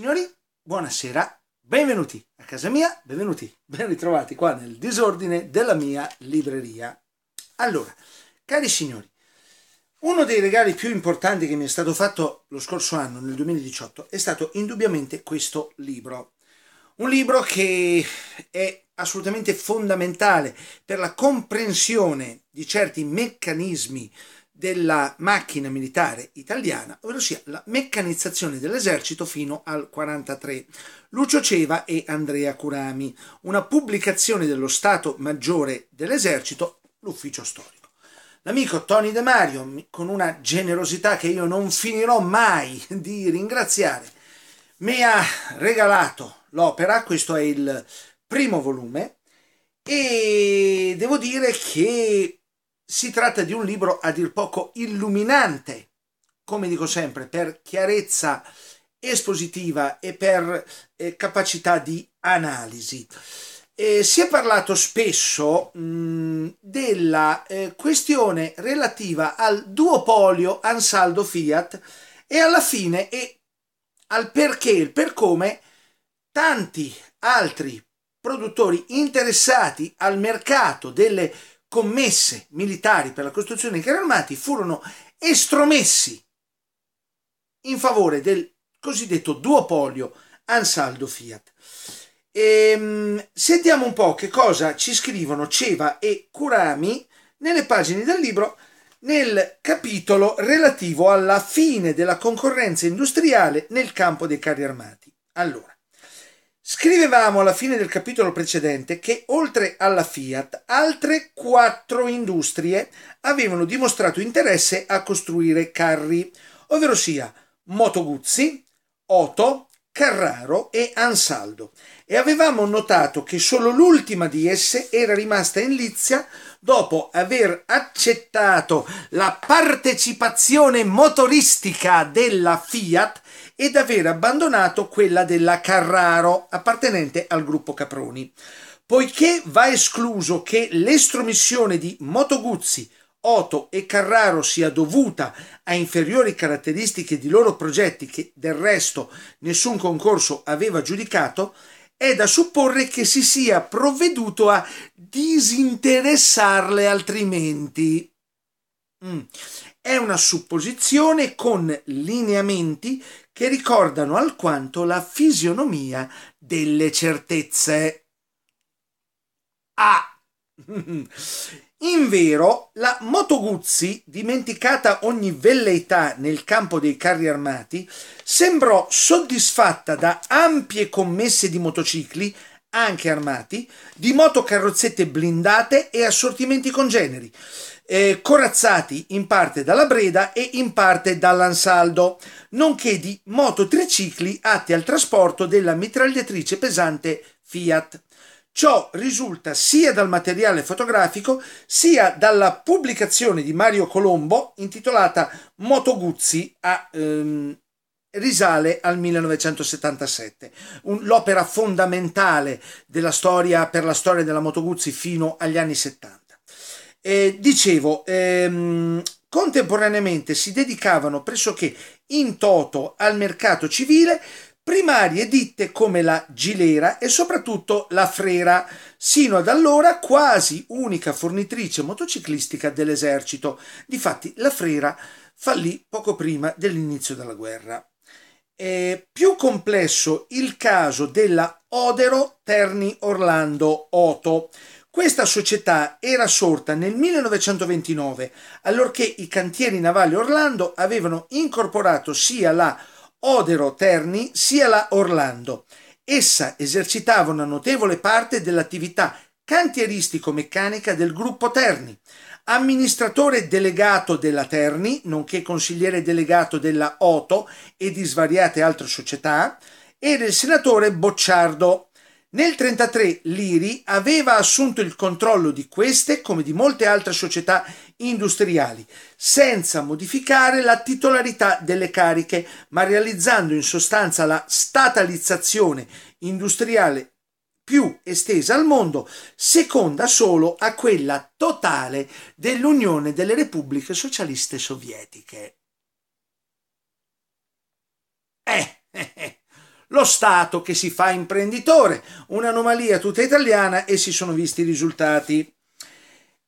Signori, buonasera, benvenuti a casa mia, benvenuti, ben ritrovati qua nel disordine della mia libreria. Allora, cari signori, uno dei regali più importanti che mi è stato fatto lo scorso anno, nel 2018, è stato indubbiamente questo libro. Un libro che è assolutamente fondamentale per la comprensione di certi meccanismi eh, della macchina militare italiana, ovvero la meccanizzazione dell'esercito fino al 43. Lucio Ceva e Andrea Curami, una pubblicazione dello Stato Maggiore dell'Esercito, l'ufficio storico. L'amico Tony De Mario, con una generosità che io non finirò mai di ringraziare, mi ha regalato l'opera, questo è il primo volume, e devo dire che si tratta di un libro a dir poco illuminante, come dico sempre, per chiarezza espositiva e per eh, capacità di analisi. Eh, si è parlato spesso mh, mm, della eh, questione relativa al duopolio Ansaldo-Fiat e alla fine e al perché e per come tanti altri produttori interessati al mercato delle commesse militari per la costruzione dei carri armati furono estromessi in favore del cosiddetto duopolio Ansaldo-Fiat. E, ehm, sentiamo un po' che cosa ci scrivono Ceva e Kurami nelle pagine del libro nel capitolo relativo alla fine della concorrenza industriale nel campo dei carri armati. Allora, Scrivevamo alla fine del capitolo precedente che oltre alla Fiat altre quattro industrie avevano dimostrato interesse a costruire carri, ovvero sia Moto Guzzi, Oto, Carraro e Ansaldo e avevamo notato che solo l'ultima di esse era rimasta in lizia dopo aver accettato la partecipazione motoristica della Fiat ed aver abbandonato quella della Carraro, appartenente al gruppo Caproni. Poiché va escluso che l'estromissione di Moto Guzzi, Otto e Carraro sia dovuta a inferiori caratteristiche di loro progetti che del resto nessun concorso aveva giudicato, è da supporre che si sia provveduto a disinteressarle altrimenti. Mm. È una supposizione con lineamenti che ricordano alquanto la fisionomia delle certezze. Ah! vero, la Moto Guzzi, dimenticata ogni velleità nel campo dei carri armati, sembrò soddisfatta da ampie commesse di motocicli, anche armati, di motocarrozzette blindate e assortimenti congeneri eh, corazzati in parte dalla Breda e in parte dall'Ansaldo, nonché di moto tricicli atti al trasporto della mitragliatrice pesante Fiat. Ciò risulta sia dal materiale fotografico sia dalla pubblicazione di Mario Colombo intitolata Moto Guzzi a ehm, risale al 1977, un, l'opera fondamentale della storia, per la storia della Moto Guzzi fino agli anni 70. Eh, dicevo, ehm, contemporaneamente si dedicavano pressoché in toto al mercato civile primarie ditte come la Gilera e soprattutto la Frera, sino ad allora quasi unica fornitrice motociclistica dell'esercito. Difatti la Frera fallì poco prima dell'inizio della guerra. È eh, più complesso il caso della Odero Terni Orlando Oto, questa società era sorta nel 1929, allorché i cantieri navali Orlando avevano incorporato sia la Odero Terni sia la Orlando. Essa esercitava una notevole parte dell'attività cantieristico-meccanica del gruppo Terni, amministratore delegato della Terni, nonché consigliere delegato della Oto e di svariate altre società, era il senatore Bocciardo nel 1933 l'IRI aveva assunto il controllo di queste come di molte altre società industriali, senza modificare la titolarità delle cariche, ma realizzando in sostanza la statalizzazione industriale più estesa al mondo, seconda solo a quella totale dell'Unione delle Repubbliche Socialiste Sovietiche. Eh, eh, eh lo Stato che si fa imprenditore, un'anomalia tutta italiana e si sono visti i risultati.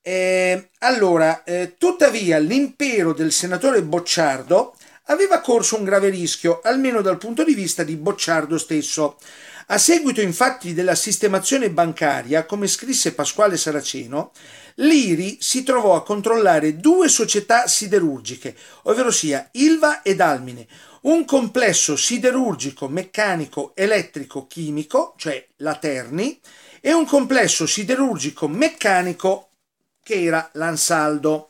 Eh, allora, eh, tuttavia l'impero del senatore Bocciardo aveva corso un grave rischio, almeno dal punto di vista di Bocciardo stesso. A seguito infatti della sistemazione bancaria, come scrisse Pasquale Saraceno, l'IRI si trovò a controllare due società siderurgiche, ovvero sia Ilva ed Almine, un complesso siderurgico, meccanico, elettrico, chimico, cioè la Terni, e un complesso siderurgico meccanico che era l'Ansaldo.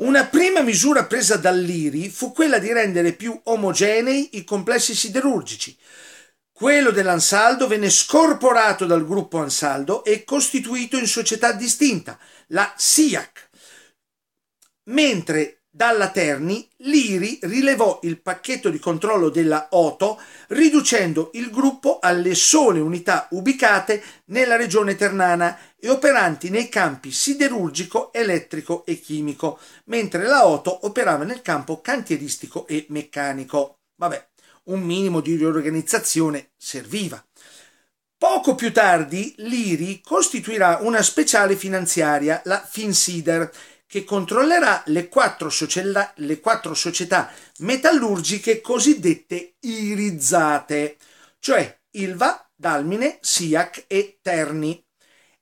Una prima misura presa dall'IRI fu quella di rendere più omogenei i complessi siderurgici. Quello dell'Ansaldo venne scorporato dal gruppo Ansaldo e costituito in società distinta, la SIAC, mentre dalla Terni l'IRI rilevò il pacchetto di controllo della Oto, riducendo il gruppo alle sole unità ubicate nella regione ternana e operanti nei campi siderurgico, elettrico e chimico, mentre la Oto operava nel campo cantieristico e meccanico. Vabbè, un minimo di riorganizzazione serviva. Poco più tardi l'IRI costituirà una speciale finanziaria, la Finsider, che controllerà le quattro, società, le quattro società metallurgiche cosiddette irizzate, cioè Ilva, Dalmine, Siac e Terni.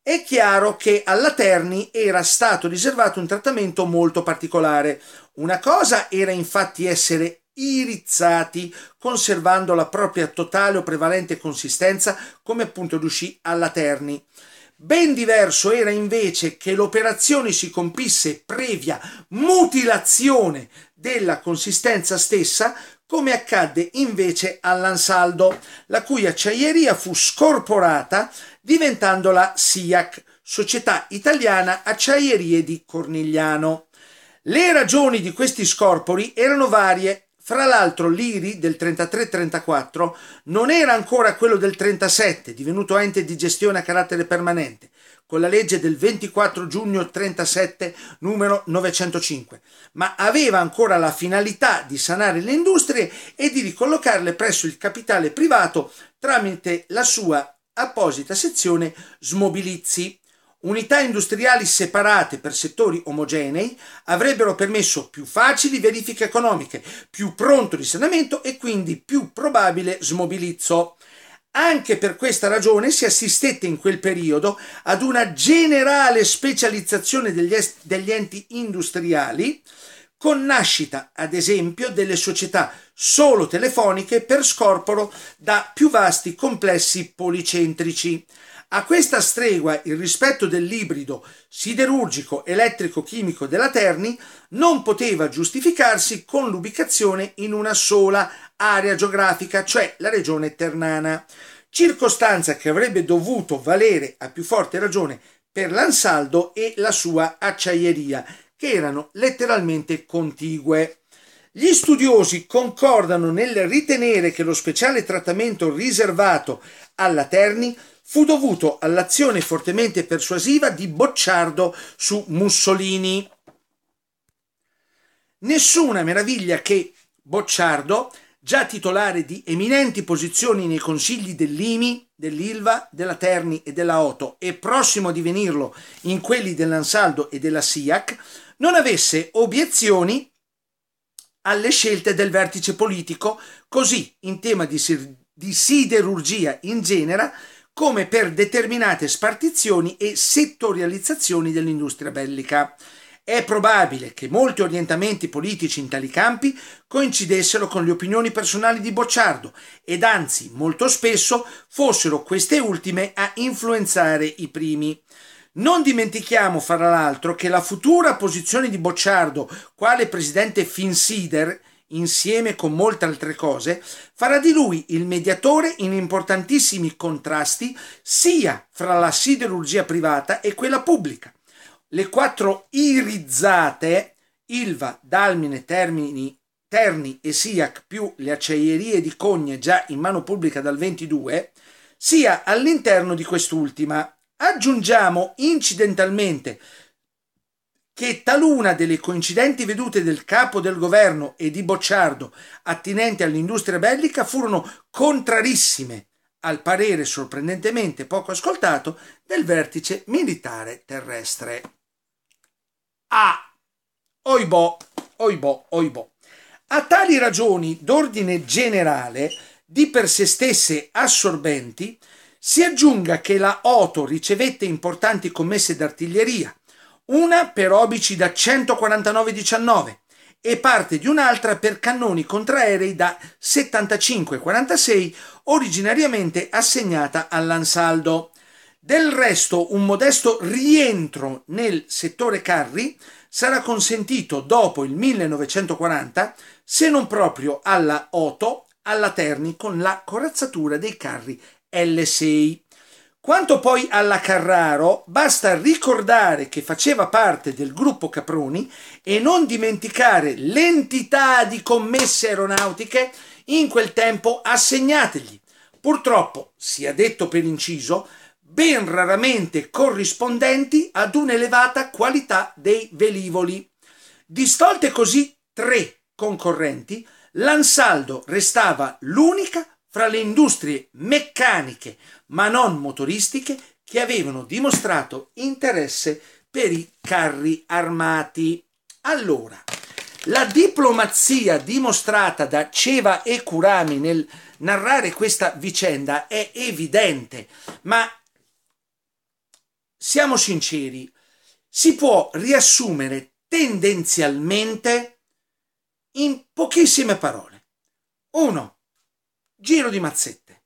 È chiaro che alla Terni era stato riservato un trattamento molto particolare. Una cosa era infatti essere irizzati, conservando la propria totale o prevalente consistenza, come appunto riuscì alla Terni. Ben diverso era invece che l'operazione si compisse previa mutilazione della consistenza stessa, come accadde invece all'Ansaldo, la cui acciaieria fu scorporata diventando la SIAC, Società Italiana Acciaierie di Cornigliano. Le ragioni di questi scorpori erano varie. Fra l'altro l'IRI del 33-34 non era ancora quello del 37, divenuto ente di gestione a carattere permanente, con la legge del 24 giugno 37 numero 905, ma aveva ancora la finalità di sanare le industrie e di ricollocarle presso il capitale privato tramite la sua apposita sezione smobilizi. Unità industriali separate per settori omogenei avrebbero permesso più facili verifiche economiche, più pronto risanamento e quindi più probabile smobilizzo. Anche per questa ragione si assistette in quel periodo ad una generale specializzazione degli, est- degli enti industriali, con nascita, ad esempio, delle società solo telefoniche per scorporo da più vasti complessi policentrici. A questa stregua il rispetto dell'ibrido siderurgico elettrico-chimico della Terni non poteva giustificarsi con l'ubicazione in una sola azienda area geografica, cioè la regione ternana, circostanza che avrebbe dovuto valere a più forte ragione per l'Ansaldo e la sua acciaieria, che erano letteralmente contigue. Gli studiosi concordano nel ritenere che lo speciale trattamento riservato alla Terni fu dovuto all'azione fortemente persuasiva di Bocciardo su Mussolini. Nessuna meraviglia che Bocciardo già titolare di eminenti posizioni nei consigli dell'IMI, dell'ILVA, della Terni e della Oto e prossimo a divenirlo in quelli dell'Ansaldo e della SIAC, non avesse obiezioni alle scelte del vertice politico, così in tema di, sir- di siderurgia in genere come per determinate spartizioni e settorializzazioni dell'industria bellica è probabile che molti orientamenti politici in tali campi coincidessero con le opinioni personali di Bocciardo ed anzi molto spesso fossero queste ultime a influenzare i primi. Non dimentichiamo, fra l'altro, che la futura posizione di Bocciardo quale presidente Finsider, insieme con molte altre cose, farà di lui il mediatore in importantissimi contrasti sia fra la siderurgia privata e quella pubblica le quattro irizzate, Ilva, Dalmine, Termini, Terni e Siac più le acciaierie di Cogne già in mano pubblica dal 22, sia all'interno di quest'ultima. Aggiungiamo incidentalmente che taluna delle coincidenti vedute del capo del governo e di Bocciardo attinenti all'industria bellica furono contrarissime al parere sorprendentemente poco ascoltato del vertice militare terrestre a oibò, oibò, oibò. A tali ragioni d'ordine generale, di per sé stesse assorbenti, si aggiunga che la Oto ricevette importanti commesse d'artiglieria, una per obici da 149-19 e parte di un'altra per cannoni contraerei da 75-46 originariamente assegnata all'Ansaldo. Del resto un modesto rientro nel settore carri sarà consentito dopo il 1940 se non proprio alla Oto, alla Terni con la corazzatura dei carri L6. Quanto poi alla Carraro, basta ricordare che faceva parte del gruppo Caproni e non dimenticare l'entità di commesse aeronautiche in quel tempo assegnategli. Purtroppo, sia detto per inciso, ben raramente corrispondenti ad un'elevata qualità dei velivoli. Distolte così tre concorrenti, l'Ansaldo restava l'unica fra le industrie meccaniche, ma non motoristiche, che avevano dimostrato interesse per i carri armati. Allora, la diplomazia dimostrata da Ceva e Kurami nel narrare questa vicenda è evidente, ma siamo sinceri, si può riassumere tendenzialmente in pochissime parole. 1. Giro di mazzette.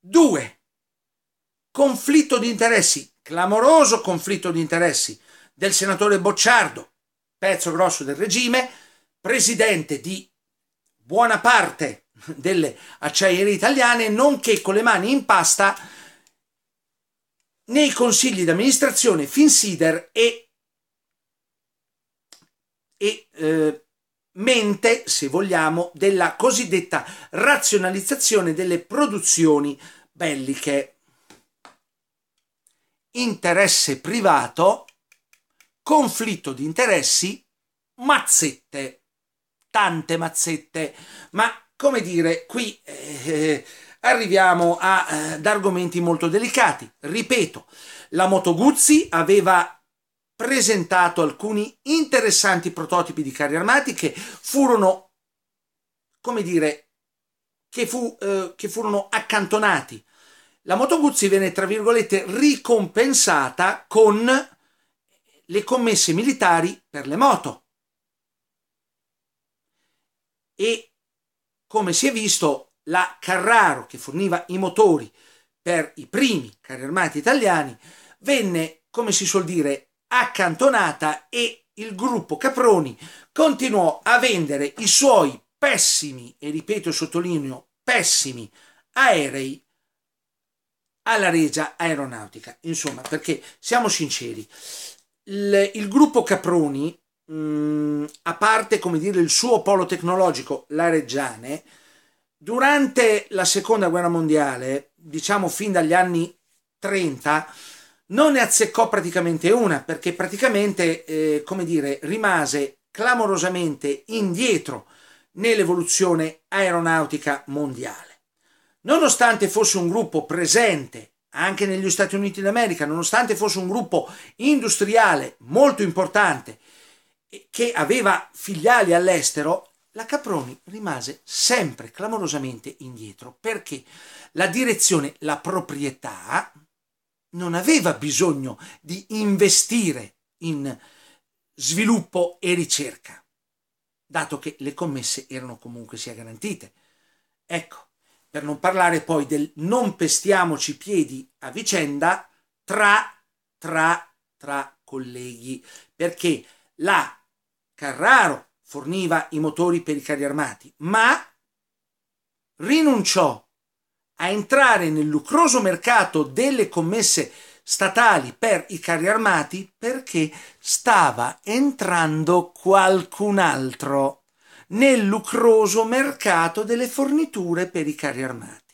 2. Conflitto di interessi, clamoroso conflitto di interessi del senatore Bocciardo, pezzo grosso del regime, presidente di buona parte delle acciaierie italiane, nonché con le mani in pasta nei consigli di amministrazione Finsider e, e eh, mente, se vogliamo, della cosiddetta razionalizzazione delle produzioni belliche. Interesse privato, conflitto di interessi, mazzette, tante mazzette, ma come dire, qui... Eh, eh arriviamo a, eh, ad argomenti molto delicati. Ripeto, la Moto Guzzi aveva presentato alcuni interessanti prototipi di carri armati che furono, come dire, che, fu, eh, che furono accantonati. La Moto Guzzi venne, tra virgolette, ricompensata con le commesse militari per le moto. E come si è visto, la Carraro, che forniva i motori per i primi carri armati italiani, venne, come si suol dire, accantonata e il gruppo Caproni continuò a vendere i suoi pessimi, e ripeto e sottolineo, pessimi aerei alla Regia Aeronautica. Insomma, perché siamo sinceri, il, il gruppo Caproni, mh, mm, a parte come dire il suo polo tecnologico, la Reggiane, Durante la seconda guerra mondiale, diciamo fin dagli anni 30, non ne azzeccò praticamente una perché praticamente, eh, come dire, rimase clamorosamente indietro nell'evoluzione aeronautica mondiale. Nonostante fosse un gruppo presente anche negli Stati Uniti d'America, nonostante fosse un gruppo industriale molto importante che aveva filiali all'estero, la Caproni rimase sempre clamorosamente indietro perché la direzione, la proprietà, non aveva bisogno di investire in sviluppo e ricerca, dato che le commesse erano comunque sia garantite. Ecco, per non parlare poi del non pestiamoci piedi a vicenda tra, tra, tra colleghi, perché la Carraro forniva i motori per i carri armati, ma rinunciò a entrare nel lucroso mercato delle commesse statali per i carri armati perché stava entrando qualcun altro nel lucroso mercato delle forniture per i carri armati.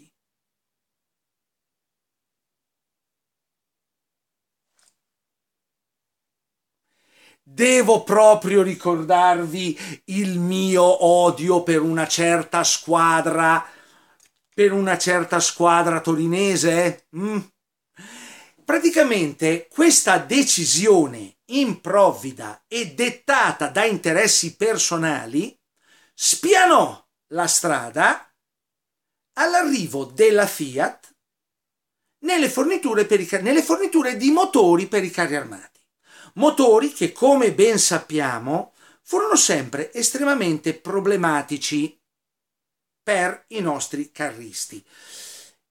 Devo proprio ricordarvi il mio odio per una certa squadra, per una certa squadra torinese? Mm. Praticamente questa decisione improvvida e dettata da interessi personali spianò la strada all'arrivo della Fiat nelle forniture, i, nelle forniture di motori per i carri armati motori che come ben sappiamo furono sempre estremamente problematici per i nostri carristi.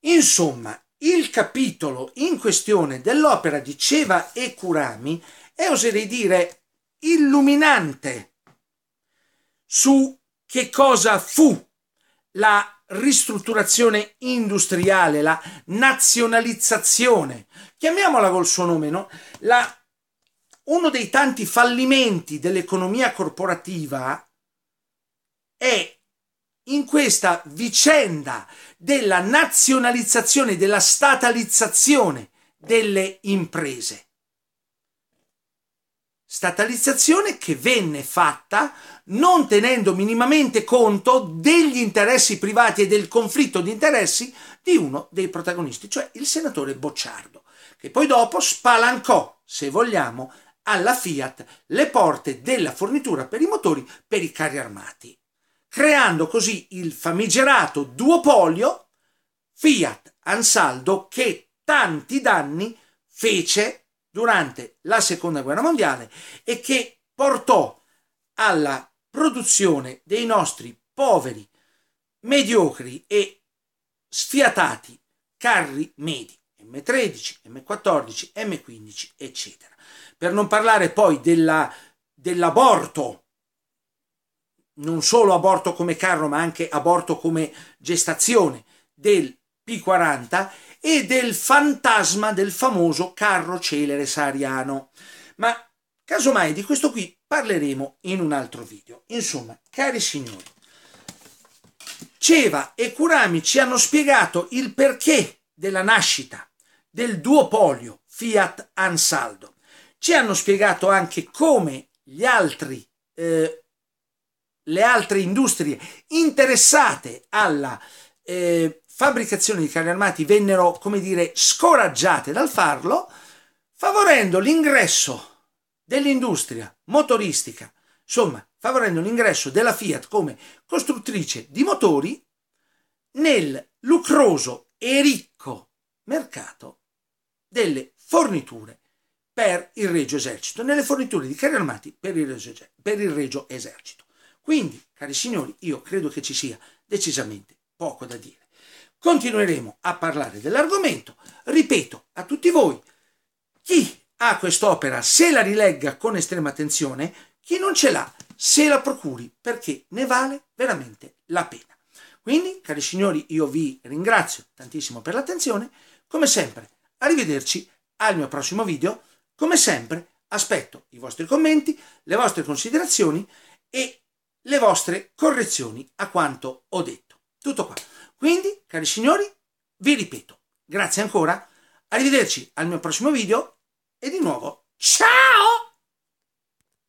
Insomma, il capitolo in questione dell'opera di Ceva e Kurami è, oserei dire, illuminante su che cosa fu la ristrutturazione industriale, la nazionalizzazione, chiamiamola col suo nome, no? la uno dei tanti fallimenti dell'economia corporativa è in questa vicenda della nazionalizzazione, della statalizzazione delle imprese. Statalizzazione che venne fatta non tenendo minimamente conto degli interessi privati e del conflitto di interessi di uno dei protagonisti, cioè il senatore Bocciardo, che poi dopo spalancò, se vogliamo, alla Fiat le porte della fornitura per i motori per i carri armati, creando così il famigerato duopolio Fiat-Ansaldo che tanti danni fece durante la seconda guerra mondiale e che portò alla produzione dei nostri poveri, mediocri e sfiatati carri medi M13, M14, M15, eccetera. Per non parlare poi della, dell'aborto, non solo aborto come carro, ma anche aborto come gestazione del P40 e del fantasma del famoso carro celere sahariano. Ma casomai di questo qui parleremo in un altro video. Insomma, cari signori, Ceva e Curami ci hanno spiegato il perché della nascita del duopolio Fiat-Ansaldo ci hanno spiegato anche come gli altri, eh, le altre industrie interessate alla eh, fabbricazione di carri armati vennero, come dire, scoraggiate dal farlo, favorendo l'ingresso dell'industria motoristica, insomma, favorendo l'ingresso della Fiat come costruttrice di motori nel lucroso e ricco mercato delle forniture per il Regio Esercito, nelle forniture di carri armati per il, regio, per il Regio Esercito. Quindi, cari signori, io credo che ci sia decisamente poco da dire. Continueremo a parlare dell'argomento. Ripeto a tutti voi, chi ha quest'opera se la rilegga con estrema attenzione, chi non ce l'ha se la procuri perché ne vale veramente la pena. Quindi, cari signori, io vi ringrazio tantissimo per l'attenzione. Come sempre, arrivederci al mio prossimo video come sempre, aspetto i vostri commenti, le vostre considerazioni e le vostre correzioni a quanto ho detto. Tutto qua. Quindi, cari signori, vi ripeto, grazie ancora, arrivederci al mio prossimo video e di nuovo, ciao!